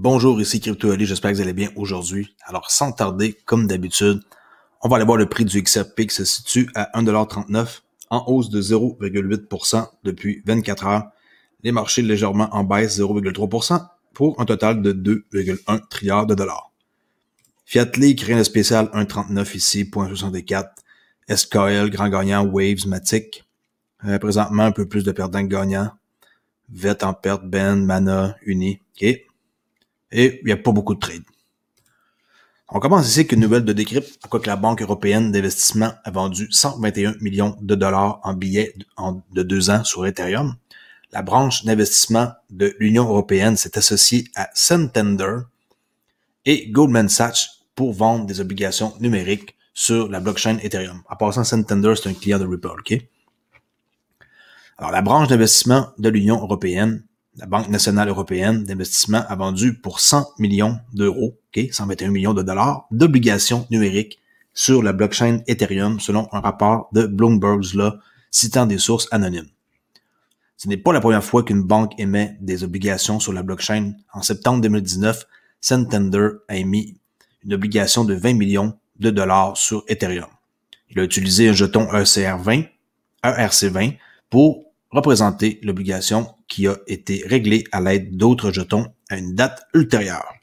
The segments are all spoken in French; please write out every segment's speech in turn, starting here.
Bonjour, ici Crypto j'espère que vous allez bien aujourd'hui. Alors sans tarder, comme d'habitude, on va aller voir le prix du XRP qui se situe à 1,39$ en hausse de 0,8% depuis 24 heures. Les marchés légèrement en baisse 0,3% pour un total de 2,1 trilliards de dollars. Fiat League, rien de spécial, 1,39 ici, 0.64. SKL, grand gagnant, Waves, Matic. Euh, présentement, un peu plus de perdants que gagnants. VET en perte, Ben, Mana, Uni. Ok et il n'y a pas beaucoup de trades. On commence ici avec une nouvelle de décrypte, à quoi que la Banque européenne d'investissement a vendu 121 millions de dollars en billets de deux ans sur Ethereum. La branche d'investissement de l'Union européenne s'est associée à Santander et Goldman Sachs pour vendre des obligations numériques sur la blockchain Ethereum. En passant, Santander, c'est un client de Ripple, OK? Alors, la branche d'investissement de l'Union européenne la Banque nationale européenne d'investissement a vendu pour 100 millions d'euros, 121 millions de dollars, d'obligations numériques sur la blockchain Ethereum selon un rapport de Bloomberg Law citant des sources anonymes. Ce n'est pas la première fois qu'une banque émet des obligations sur la blockchain. En septembre 2019, Santander a émis une obligation de 20 millions de dollars sur Ethereum. Il a utilisé un jeton 20 e ERC20 pour représenter l'obligation qui a été réglée à l'aide d'autres jetons à une date ultérieure.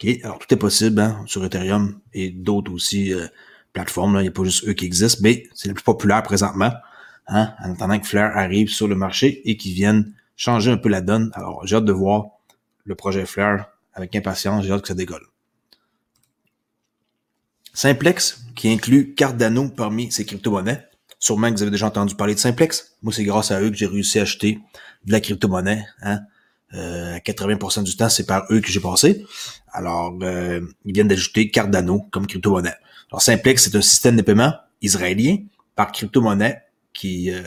OK, alors tout est possible hein, sur Ethereum et d'autres aussi euh, plateformes. Là. Il n'y a pas juste eux qui existent, mais c'est le plus populaire présentement, hein, en attendant que Flair arrive sur le marché et qu'ils viennent changer un peu la donne. Alors, j'ai hâte de voir le projet Flair avec impatience, j'ai hâte que ça décolle. Simplex, qui inclut Cardano parmi ses crypto-monnaies, Sûrement que vous avez déjà entendu parler de Simplex. Moi, c'est grâce à eux que j'ai réussi à acheter de la crypto-monnaie. Hein? 80% euh, du temps, c'est par eux que j'ai passé. Alors, euh, ils viennent d'ajouter Cardano comme crypto-monnaie. Alors, Simplex, c'est un système de paiement israélien par crypto-monnaie qui euh,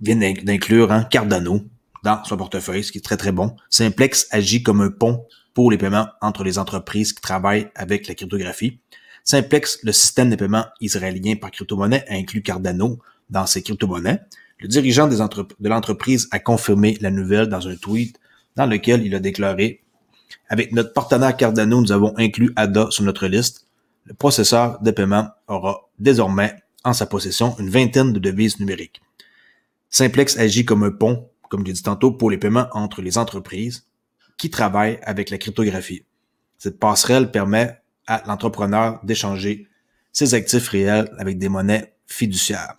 vient d'inclure hein, Cardano dans son portefeuille, ce qui est très, très bon. Simplex agit comme un pont pour les paiements entre les entreprises qui travaillent avec la cryptographie. Simplex, le système de paiement israélien par crypto-monnaie, inclus Cardano dans ses crypto-monnaies. Le dirigeant de l'entreprise a confirmé la nouvelle dans un tweet dans lequel il a déclaré Avec notre partenaire Cardano, nous avons inclus ADA sur notre liste. Le processeur de paiement aura désormais en sa possession une vingtaine de devises numériques. Simplex agit comme un pont, comme j'ai dit tantôt, pour les paiements entre les entreprises qui travaillent avec la cryptographie. Cette passerelle permet à l'entrepreneur d'échanger ses actifs réels avec des monnaies fiduciaires.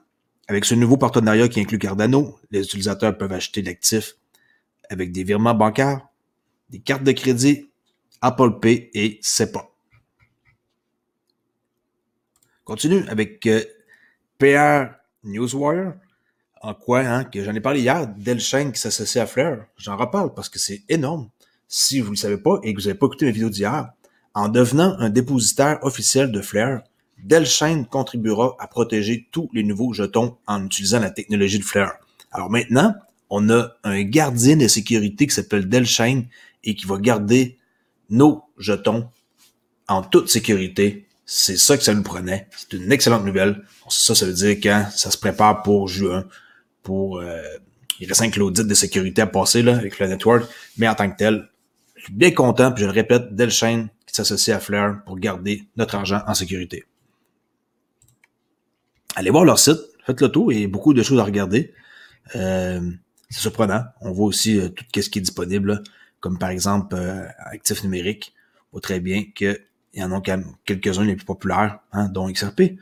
Avec ce nouveau partenariat qui inclut Cardano, les utilisateurs peuvent acheter l'actif avec des virements bancaires, des cartes de crédit, Apple Pay et SEPA. Continue avec euh, PR Newswire. En quoi, hein, que j'en ai parlé hier, Delchain qui s'associe à Fleur. J'en reparle parce que c'est énorme. Si vous ne le savez pas et que vous n'avez pas écouté mes vidéos d'hier, en devenant un dépositaire officiel de Flair, Delchain contribuera à protéger tous les nouveaux jetons en utilisant la technologie de Flair. Alors maintenant, on a un gardien de sécurité qui s'appelle Delchain et qui va garder nos jetons en toute sécurité. C'est ça que ça nous prenait. C'est une excellente nouvelle. Ça, ça veut dire quand ça se prépare pour juin, pour euh, il reste cinq l'audit de sécurité à passer là, avec le network, mais en tant que tel, je suis bien content, puis je le répète, Delchain s'associer à Flair pour garder notre argent en sécurité. Allez voir leur site, faites le tour, il y a beaucoup de choses à regarder. Euh, c'est surprenant. On voit aussi euh, tout ce qui est disponible, comme par exemple actifs euh, Actif numérique. On voit très bien qu'il y en a quelques-uns les plus populaires, hein, dont XRP.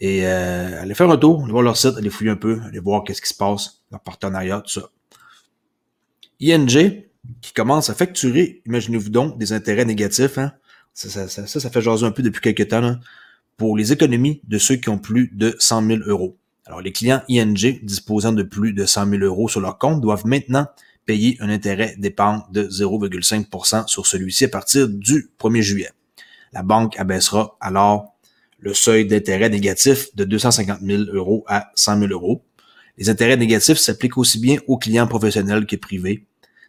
Et allez faire un tour, allez voir leur site, allez fouiller un peu, allez voir qu'est-ce qui se passe, leur partenariat, tout ça. ING, qui commence à facturer, imaginez-vous donc, des intérêts négatifs, hein, ça ça, fait jaser un peu depuis quelques temps, pour les économies de ceux qui ont plus de 100 000 euros. Alors, les clients ING disposant de plus de 100 000 euros sur leur compte doivent maintenant payer un intérêt d'épargne de 0,5 sur celui-ci à partir du 1er juillet. La banque abaissera alors le seuil d'intérêt négatif de 250 000 euros à 100 000 euros. Les intérêts négatifs s'appliquent aussi bien aux clients professionnels que privés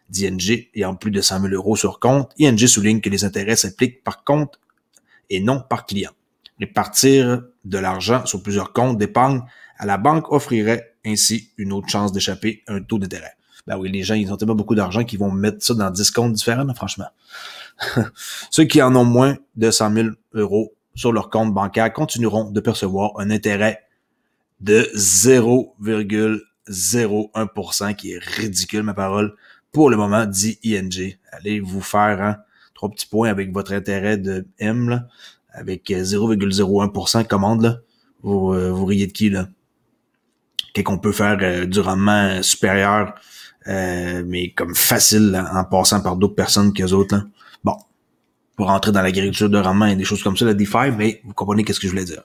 d'ING ayant plus de 100 000 euros sur compte, ING souligne que les intérêts s'appliquent par compte et non par client. partir de l'argent sur plusieurs comptes d'épargne à la banque offrirait ainsi une autre chance d'échapper à un taux d'intérêt. Ben oui, les gens, ils ont pas beaucoup d'argent qu'ils vont mettre ça dans 10 comptes différents, franchement. Ceux qui en ont moins de 100 000 euros sur leur compte bancaire continueront de percevoir un intérêt de 0,01%, qui est ridicule, ma parole pour le moment, dit ING. Allez vous faire hein, trois petits points avec votre intérêt de M, avec 0,01% euh, commande. Là. Vous, euh, vous riez de qui, là? Qu'est-ce qu'on peut faire euh, du rendement supérieur, mais comme facile, en passant par d'autres personnes qu'eux autres. Bon, pour rentrer dans l'agriculture de rendement et des choses comme ça, la DeFi, mais vous comprenez qu'est-ce que je voulais dire.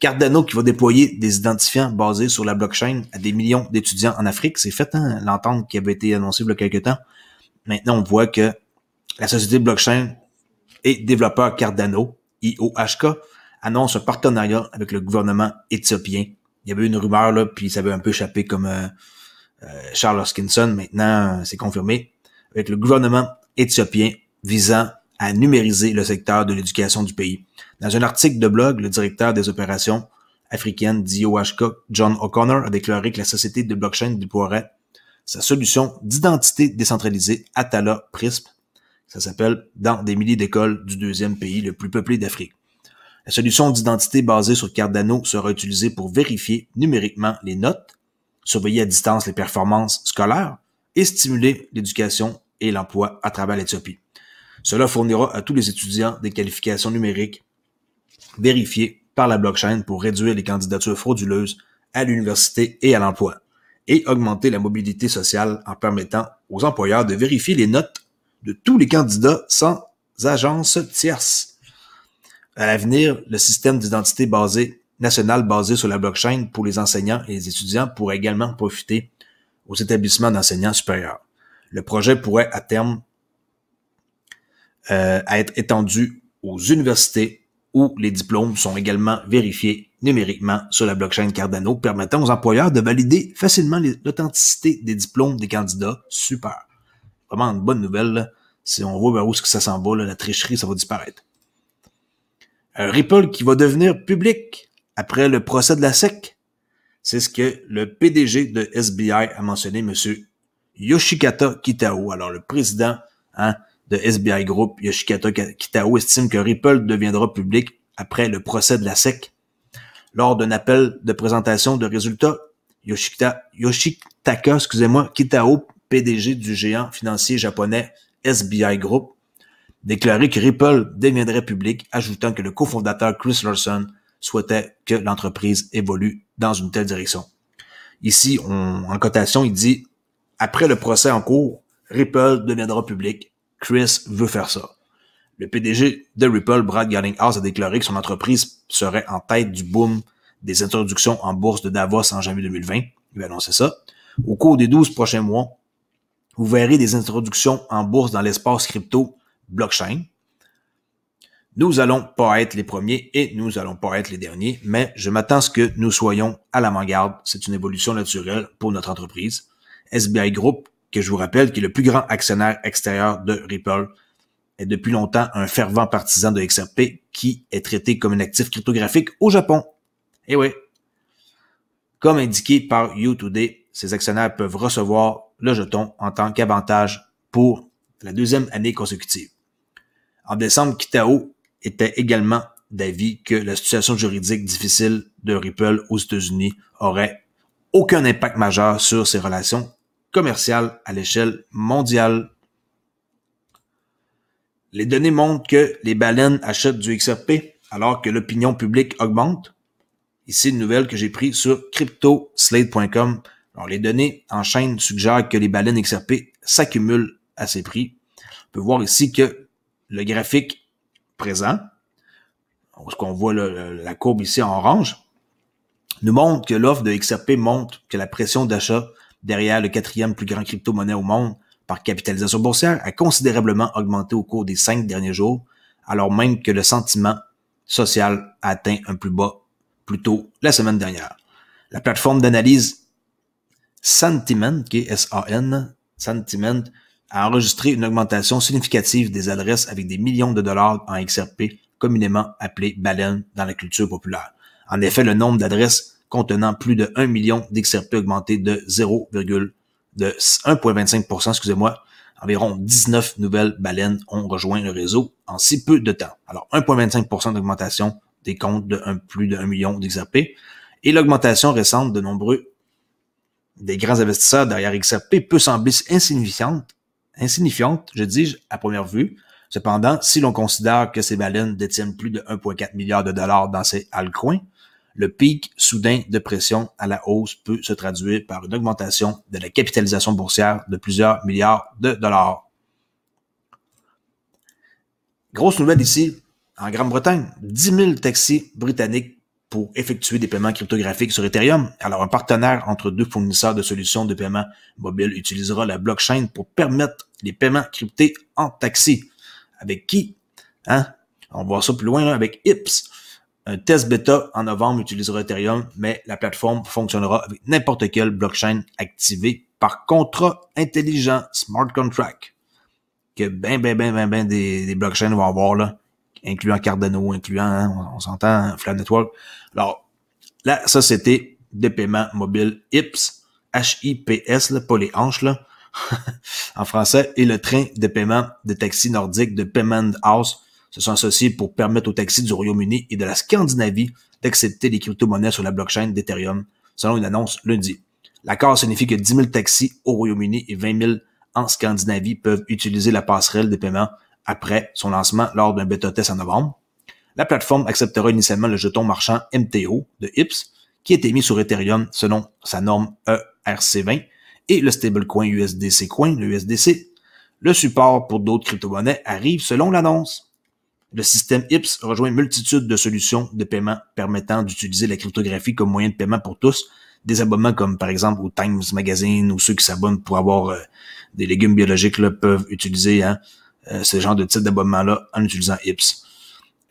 Cardano qui va déployer des identifiants basés sur la blockchain à des millions d'étudiants en Afrique. C'est fait, hein, l'entente qui avait été annoncée il y a quelques temps. Maintenant, on voit que la société blockchain et développeur Cardano, IOHK, annonce un partenariat avec le gouvernement éthiopien. Il y avait une rumeur, là, puis ça avait un peu échappé comme euh, euh, Charles Hoskinson. Maintenant, euh, c'est confirmé. Avec le gouvernement éthiopien visant à numériser le secteur de l'éducation du pays. Dans un article de blog, le directeur des opérations africaines d'IOHK, John O'Connor, a déclaré que la société de blockchain déploierait sa solution d'identité décentralisée Atala Prisp, Ça s'appelle dans des milliers d'écoles du deuxième pays le plus peuplé d'Afrique. La solution d'identité basée sur Cardano sera utilisée pour vérifier numériquement les notes, surveiller à distance les performances scolaires et stimuler l'éducation et l'emploi à travers l'Éthiopie. Cela fournira à tous les étudiants des qualifications numériques vérifiées par la blockchain pour réduire les candidatures frauduleuses à l'université et à l'emploi et augmenter la mobilité sociale en permettant aux employeurs de vérifier les notes de tous les candidats sans agence tierce. À l'avenir, le système d'identité basé national basé sur la blockchain pour les enseignants et les étudiants pourrait également profiter aux établissements d'enseignants supérieurs. Le projet pourrait à terme euh, à être étendu aux universités où les diplômes sont également vérifiés numériquement sur la blockchain Cardano, permettant aux employeurs de valider facilement l'authenticité des diplômes des candidats. Super. Vraiment une bonne nouvelle. Si on voit vers où que ça s'en va, la tricherie, ça va disparaître. Un euh, Ripple qui va devenir public après le procès de la SEC. C'est ce que le PDG de SBI a mentionné, M. Yoshikata Kitao. Alors, le président hein, de SBI Group, Yoshikata Kitao, estime que Ripple deviendra public après le procès de la SEC. Lors d'un appel de présentation de résultats, Yoshikata, Yoshitaka, excusez-moi, Kitao, PDG du géant financier japonais SBI Group, déclarait que Ripple deviendrait public, ajoutant que le cofondateur Chris Larson souhaitait que l'entreprise évolue dans une telle direction. Ici, en cotation, il dit, après le procès en cours, Ripple deviendra public Chris veut faire ça. Le PDG de Ripple, Brad Garlinghouse, a déclaré que son entreprise serait en tête du boom des introductions en bourse de Davos en janvier 2020. Il a annoncé ça. Au cours des 12 prochains mois, vous verrez des introductions en bourse dans l'espace crypto blockchain. Nous allons pas être les premiers et nous allons pas être les derniers, mais je m'attends à ce que nous soyons à l'avant-garde. C'est une évolution naturelle pour notre entreprise. SBI Group que je vous rappelle, qui est le plus grand actionnaire extérieur de Ripple, est depuis longtemps un fervent partisan de XRP qui est traité comme un actif cryptographique au Japon. Eh oui. Comme indiqué par U2D, ces actionnaires peuvent recevoir le jeton en tant qu'avantage pour la deuxième année consécutive. En décembre, Kitao était également d'avis que la situation juridique difficile de Ripple aux États-Unis aurait aucun impact majeur sur ses relations commercial à l'échelle mondiale. Les données montrent que les baleines achètent du XRP alors que l'opinion publique augmente. Ici, une nouvelle que j'ai prise sur cryptoslate.com. Alors, les données en chaîne suggèrent que les baleines XRP s'accumulent à ces prix. On peut voir ici que le graphique présent, ce qu'on voit la courbe ici en orange, nous montre que l'offre de XRP montre que la pression d'achat derrière le quatrième plus grand crypto-monnaie au monde par capitalisation boursière, a considérablement augmenté au cours des cinq derniers jours, alors même que le sentiment social a atteint un plus bas plus tôt la semaine dernière. La plateforme d'analyse Sentiment, qui S-A-N, Sentiment, a enregistré une augmentation significative des adresses avec des millions de dollars en XRP, communément appelé baleine dans la culture populaire. En effet, le nombre d'adresses contenant plus de 1 million d'XRP augmenté de 0, de 1,25%, excusez-moi. Environ 19 nouvelles baleines ont rejoint le réseau en si peu de temps. Alors 1,25% d'augmentation des comptes de plus de 1 million d'XRP et l'augmentation récente de nombreux des grands investisseurs derrière XRP peut sembler insignifiante, insignifiante, je dis à première vue. Cependant, si l'on considère que ces baleines détiennent plus de 1,4 milliard de dollars dans ces altcoins, le pic soudain de pression à la hausse peut se traduire par une augmentation de la capitalisation boursière de plusieurs milliards de dollars. Grosse nouvelle ici, en Grande-Bretagne, 10 000 taxis britanniques pour effectuer des paiements cryptographiques sur Ethereum. Alors, un partenaire entre deux fournisseurs de solutions de paiement mobile utilisera la blockchain pour permettre les paiements cryptés en taxi. Avec qui? Hein? On va voir ça plus loin avec IPS un test bêta en novembre utilisera Ethereum, mais la plateforme fonctionnera avec n'importe quelle blockchain activée par contrat intelligent, smart contract, que bien, bien, bien, bien, ben, ben, ben, ben des, blockchains vont avoir là, incluant Cardano, incluant, hein, on, s'entend, hein, Network. Alors, la société de paiement mobile IPS, H-I-P-S, pas les hanches, en français, et le train de paiement de taxi nordique de Payment House ce sont associés pour permettre aux taxis du Royaume-Uni et de la Scandinavie d'accepter les crypto-monnaies sur la blockchain d'Ethereum, selon une annonce lundi. L'accord signifie que 10 000 taxis au Royaume-Uni et 20 000 en Scandinavie peuvent utiliser la passerelle de paiement après son lancement lors d'un bêta test en novembre. La plateforme acceptera initialement le jeton marchand MTO de Ips, qui est émis sur Ethereum selon sa norme ERC20, et le stablecoin USDC Coin, le USDC. Le support pour d'autres crypto-monnaies arrive selon l'annonce. Le système IPS rejoint une multitude de solutions de paiement permettant d'utiliser la cryptographie comme moyen de paiement pour tous. Des abonnements comme par exemple au Times Magazine ou ceux qui s'abonnent pour avoir euh, des légumes biologiques là, peuvent utiliser hein, euh, ce genre de type d'abonnement-là en utilisant IPS.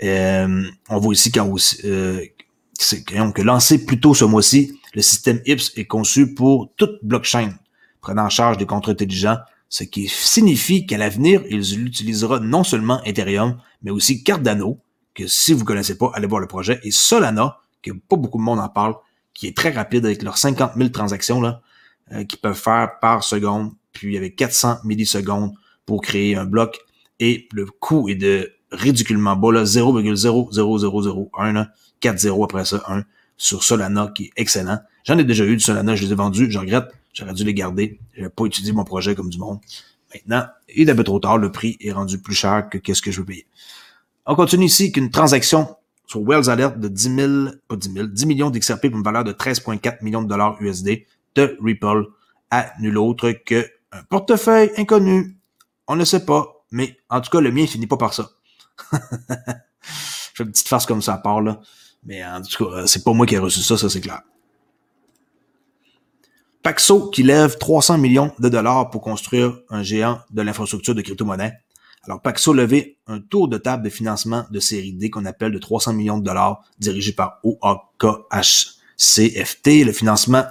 Euh, on voit ici que lancé plus tôt ce mois-ci, le système IPS est conçu pour toute blockchain, prenant en charge des contrats intelligents ce qui signifie qu'à l'avenir, ils utilisera non seulement Ethereum, mais aussi Cardano, que si vous connaissez pas, allez voir le projet, et Solana, que pas beaucoup de monde en parle, qui est très rapide avec leurs 50 000 transactions là, euh, qu'ils peuvent faire par seconde, puis avec 400 millisecondes pour créer un bloc. Et le coût est de ridiculement bas, là, 0,00001, 4 0 après ça, 1, sur Solana, qui est excellent. J'en ai déjà eu du Solana, je les ai vendus, je regrette, J'aurais dû les garder. n'avais pas étudié mon projet comme du monde. Maintenant, il est un peu trop tard. Le prix est rendu plus cher que qu'est-ce que je veux payer. On continue ici qu'une transaction sur Wells Alert de 10 000, pas 10 000, 10 millions d'XRP pour une valeur de 13,4 millions de dollars USD de Ripple à nul autre que un portefeuille inconnu. On ne sait pas, mais en tout cas, le mien finit pas par ça. je fais une petite farce comme ça à part, là. Mais en tout cas, c'est pas moi qui ai reçu ça, ça c'est clair. Paxo qui lève 300 millions de dollars pour construire un géant de l'infrastructure de crypto-monnaie. Alors, Paxo levait un tour de table de financement de série D qu'on appelle de 300 millions de dollars, dirigé par OAKHCFT. Le financement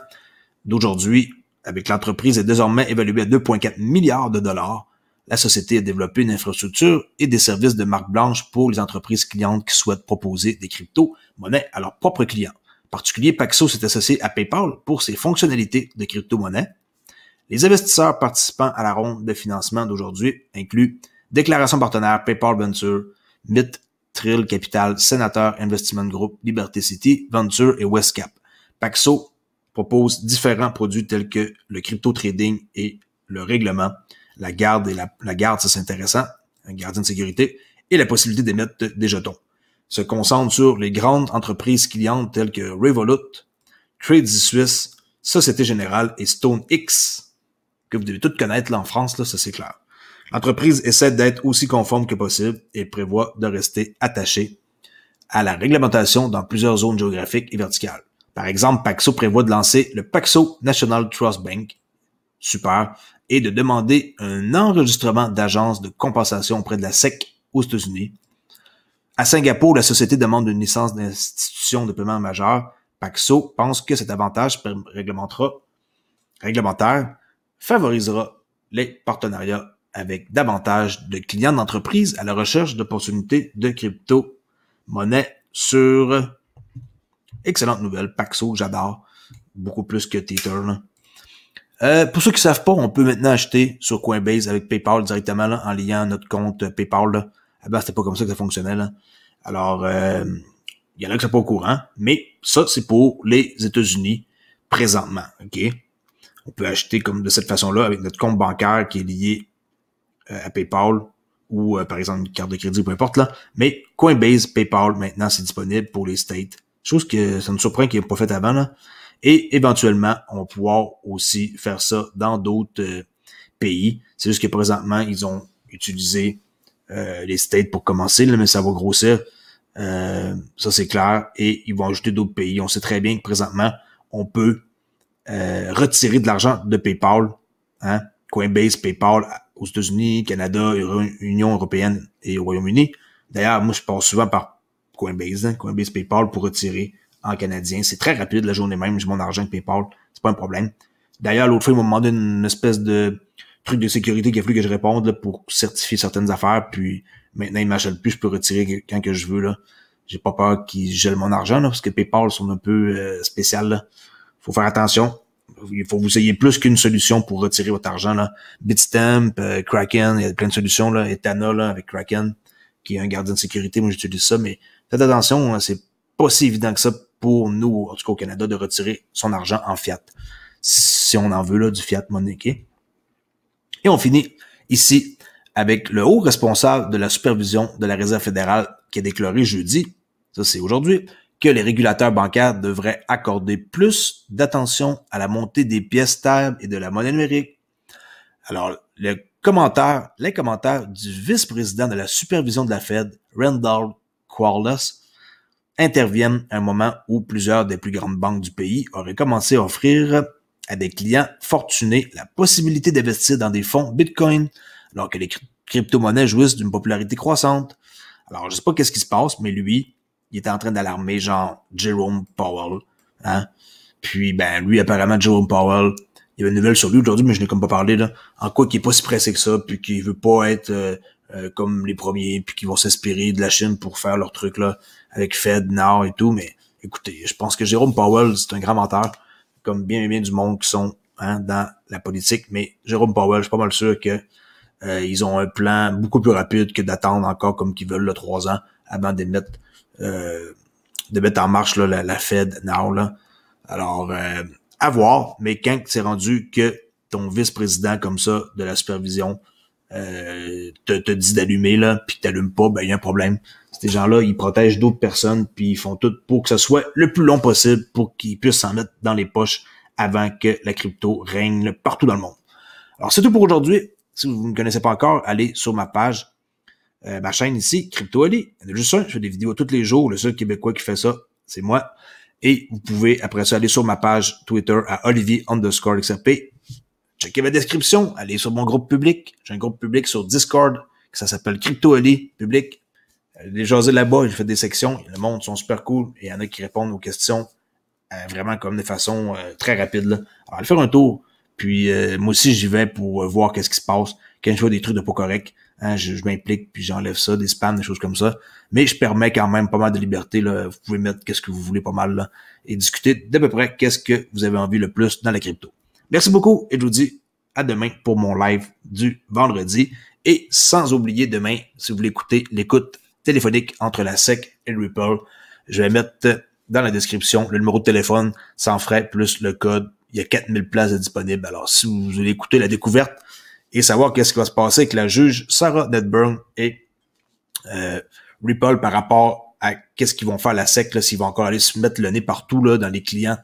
d'aujourd'hui avec l'entreprise est désormais évalué à 2,4 milliards de dollars. La société a développé une infrastructure et des services de marque blanche pour les entreprises clientes qui souhaitent proposer des crypto-monnaies à leurs propres clients. En particulier, Paxos s'est associé à PayPal pour ses fonctionnalités de crypto-monnaie. Les investisseurs participants à la ronde de financement d'aujourd'hui incluent Déclaration partenaire, PayPal Venture, MIT, Trill Capital, Sénateur, Investment Group, Liberty City, Venture et Westcap. Paxo propose différents produits tels que le crypto trading et le règlement, la garde et la, la garde, ça c'est intéressant, un gardien de sécurité, et la possibilité d'émettre des jetons se concentre sur les grandes entreprises clientes telles que Revolut, Credit Suisse, Société Générale et Stone X que vous devez toutes connaître là en France, là, ça c'est clair. L'entreprise essaie d'être aussi conforme que possible et prévoit de rester attachée à la réglementation dans plusieurs zones géographiques et verticales. Par exemple, Paxo prévoit de lancer le Paxo National Trust Bank, super, et de demander un enregistrement d'agence de compensation auprès de la SEC aux États-Unis à Singapour, la société demande une licence d'institution de paiement majeur. Paxo pense que cet avantage réglementaire favorisera les partenariats avec davantage de clients d'entreprise à la recherche d'opportunités de crypto-monnaie sur excellente nouvelle. Paxo, j'adore. Beaucoup plus que Tether. Euh, pour ceux qui savent pas, on peut maintenant acheter sur Coinbase avec PayPal directement en liant notre compte PayPal. Là. Ah ben, c'était pas comme ça que ça fonctionnait. Alors, il euh, y en a qui sont pas au courant, mais ça, c'est pour les États-Unis présentement. OK? On peut acheter comme de cette façon-là avec notre compte bancaire qui est lié euh, à PayPal ou euh, par exemple une carte de crédit, peu importe là. Mais Coinbase, PayPal, maintenant, c'est disponible pour les States. Chose que ça nous surprend qu'ils n'aient pas fait avant là. Et éventuellement, on va pouvoir aussi faire ça dans d'autres pays. C'est juste que présentement, ils ont utilisé euh, les States pour commencer, mais ça va grossir. Euh, ça, c'est clair. Et ils vont ajouter d'autres pays. On sait très bien que présentement, on peut euh, retirer de l'argent de PayPal, hein, Coinbase, PayPal aux États-Unis, Canada, Union européenne et au Royaume-Uni. D'ailleurs, moi, je passe souvent par Coinbase, hein, Coinbase, PayPal pour retirer en canadien. C'est très rapide la journée même. J'ai mon argent de PayPal. C'est pas un problème. D'ailleurs, l'autre fois, ils m'ont demandé une espèce de truc de sécurité qu'il a fallu que je réponde pour certifier certaines affaires. Puis maintenant, il m'achètent plus, je peux retirer quand que je veux. là. J'ai pas peur qu'ils gèlent mon argent parce que PayPal sont un peu euh, spécial. Faut faire attention. Il faut vous ayez plus qu'une solution pour retirer votre argent. Là. Bitstamp, euh, Kraken, il y a plein de solutions. Là. Etana là, avec Kraken, qui est un gardien de sécurité. Moi, j'utilise ça, mais faites attention, hein, c'est pas si évident que ça pour nous, en tout cas au Canada, de retirer son argent en fiat. Si on en veut là, du fiat monnaie. Hein. Et on finit ici avec le haut responsable de la supervision de la Réserve fédérale qui a déclaré jeudi, ça c'est aujourd'hui, que les régulateurs bancaires devraient accorder plus d'attention à la montée des pièces stables et de la monnaie numérique. Alors, le commentaire, les commentaires du vice-président de la supervision de la Fed, Randall Quarles, interviennent à un moment où plusieurs des plus grandes banques du pays auraient commencé à offrir à des clients fortunés la possibilité d'investir dans des fonds Bitcoin, alors que les crypto-monnaies jouissent d'une popularité croissante. Alors, je sais pas qu'est-ce qui se passe, mais lui, il était en train d'alarmer genre Jerome Powell, hein. Puis, ben, lui, apparemment, Jerome Powell, il y avait une nouvelle sur lui aujourd'hui, mais je n'ai comme pas parlé, là. En quoi qu'il est pas si pressé que ça, puis qu'il veut pas être euh, euh, comme les premiers, puis qu'ils vont s'inspirer de la Chine pour faire leur truc, là, avec Fed, Nord et tout, mais écoutez, je pense que Jerome Powell, c'est un grand menteur comme bien bien du monde qui sont hein, dans la politique. Mais Jérôme Powell, je suis pas mal sûr que euh, ils ont un plan beaucoup plus rapide que d'attendre encore comme qu'ils veulent le trois ans avant de mettre, euh, de mettre en marche la, Fed now. Alors, euh, à voir, mais quand c'est rendu que ton vice-président comme ça de la supervision euh, te, te dit d'allumer là, puis t'allumes pas, ben il y a un problème. Ces gens-là, ils protègent d'autres personnes, puis ils font tout pour que ce soit le plus long possible pour qu'ils puissent s'en mettre dans les poches avant que la crypto règne partout dans le monde. Alors c'est tout pour aujourd'hui. Si vous ne me connaissez pas encore, allez sur ma page, euh, ma chaîne ici, Crypto Ali. Il a juste un, je fais des vidéos tous les jours. Le seul Québécois qui fait ça, c'est moi. Et vous pouvez après ça aller sur ma page Twitter à Olivier underscore XRP checkez ma description, allez sur mon groupe public. J'ai un groupe public sur Discord, ça s'appelle Crypto Ali Public. gens sont là-bas, j'ai fait des sections, le monde sont super cool, et il y en a qui répondent aux questions euh, vraiment comme de façon euh, très rapide. Là. Alors, allez faire un tour. Puis euh, moi aussi, j'y vais pour voir qu'est-ce qui se passe. Quand je vois des trucs de pas correct, hein, je, m'implique, puis j'enlève ça, des spams, des choses comme ça. Mais je permets quand même pas mal de liberté. Là. Vous pouvez mettre qu'est-ce que vous voulez pas mal et discuter d'à peu près qu'est-ce que vous avez envie le plus dans la crypto. Merci beaucoup et je vous dis à demain pour mon live du vendredi. Et sans oublier demain, si vous voulez écouter l'écoute téléphonique entre la SEC et le Ripple, je vais mettre dans la description le numéro de téléphone sans frais plus le code. Il y a 4000 places disponibles. Alors, si vous voulez écouter la découverte et savoir qu'est-ce qui va se passer avec la juge Sarah Nedburn et euh, Ripple par rapport à qu'est-ce qu'ils vont faire à la SEC, s'ils vont encore aller se mettre le nez partout là, dans les clients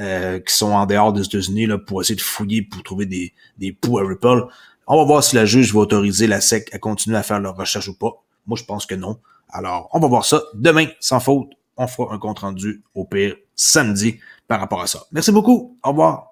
euh, qui sont en dehors des États-Unis là, pour essayer de fouiller pour trouver des, des poux à Ripple. On va voir si la juge va autoriser la SEC à continuer à faire leurs recherches ou pas. Moi, je pense que non. Alors, on va voir ça demain, sans faute. On fera un compte rendu au pire samedi par rapport à ça. Merci beaucoup. Au revoir.